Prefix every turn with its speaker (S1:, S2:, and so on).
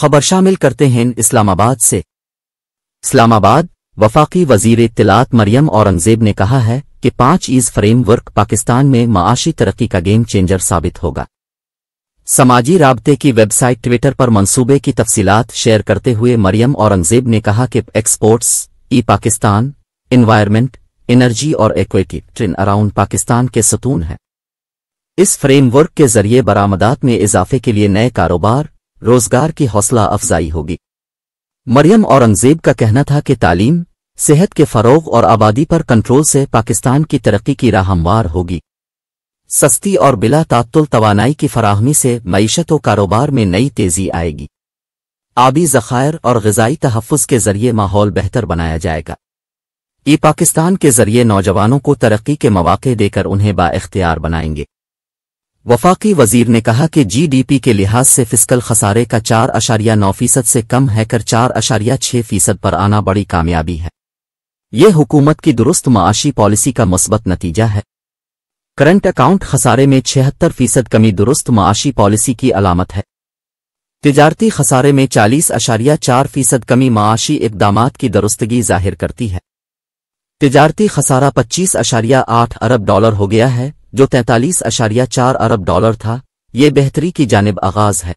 S1: खबर शामिल करते हैं इस्लामाबाद से इस्लामाबाद वफाकी वजीर तिलात मरियम औरंगजेब ने कहा है कि पांच ईज फ्रेमवर्क पाकिस्तान में माशी तरक्की का गेम चेंजर साबित होगा समाजी रबते की वेबसाइट ट्विटर पर मंसूबे की तफसीलात शेयर करते हुए मरियम औरंगजेब ने कहा कि एक्सपोर्ट्स ई पाकिस्तान इन्वायरमेंट एनर्जी और एक्विटी ट्रिन अराउंड पाकिस्तान के सतून है इस फ्रेमवर्क के जरिए बरामदात में इजाफे के लिए नए कारोबार रोजगार की हौसला अफजाई होगी मरियम औरंगजेब का कहना था कि तालीम सेहत के फ़रोग और आबादी पर कंट्रोल से पाकिस्तान की तरक्की की राहमवार होगी सस्ती और बिला तात्तुल तवानाई की फराहमी से मीशत व कारोबार में नई तेजी आएगी आबी ज़ख़ायर और गज़ाई तहफ़ के ज़रिए माहौल बेहतर बनाया जाएगा ये पाकिस्तान के ज़रिए नौजवानों को तरक्की के मौाक़े देकर उन्हें बाख्तियार बनाएंगे वफाकी वजीर ने कहा कि जीडीपी के लिहाज से फिस्कल खसारे का चार अशारिया नौ फीसद से कम है कर चार अशारिया छह फीसद पर आना बड़ी कामयाबी है ये हुकूमत की दुरुस्त माशी पॉलिसी का मस्बत नतीजा है करंट अकाउंट खसारे में छिहत्तर फीसद कमी दुरुस्त माशी पॉलिसी की अलामत है तजारती खसारे में चालीस अशारिया चार फीसद कमी माशी इकदाम की दुरुस्तगी जाहिर करती है तजारती खसारा पच्चीस अशारिया आठ अरब डॉलर हो गया है जो तैंतालीस अशारिया चार अरब डॉलर था ये बेहतरी की जानब आगाज है